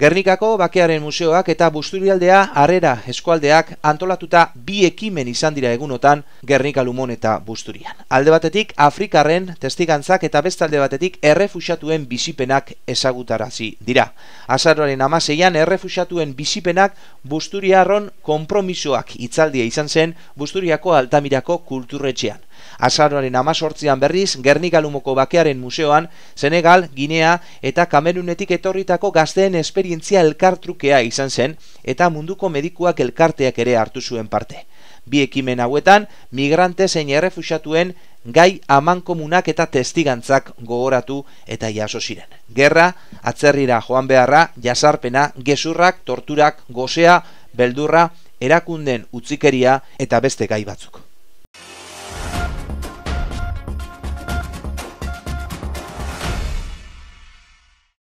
Gernikako bakearen museoak eta busturialdea harrera eskualdeak antolatuta bi ekimen izan dira egunotan Gernika Lumon eta Busturian. Alde batetik Afrikarren testigantzak eta bestalde batetik errefuxatuen bizipenak ezagutarazi dira. Azarroaren amaseian errefuxatuen bizipenak Busturiarron konpromisoak itzaldia izan zen Busturiako Altamirako kulturretxean. Azaroaren amazortzian berriz, Gernikalumoko bakearen museoan, Senegal, Ginea eta Kamerunetik etorritako gazteen esperientzia elkartrukea izan zen eta munduko medikuak elkarteak ere hartu zuen parte. Bi ekimen hauetan, migrante zein errefuxatuen gai amankomunak eta testigantzak gogoratu eta jaso ziren. Gerra, atzerrira joan beharra, jasarpena, gezurrak, torturak, gozea, beldurra, erakunden utzikeria eta beste gai batzuk.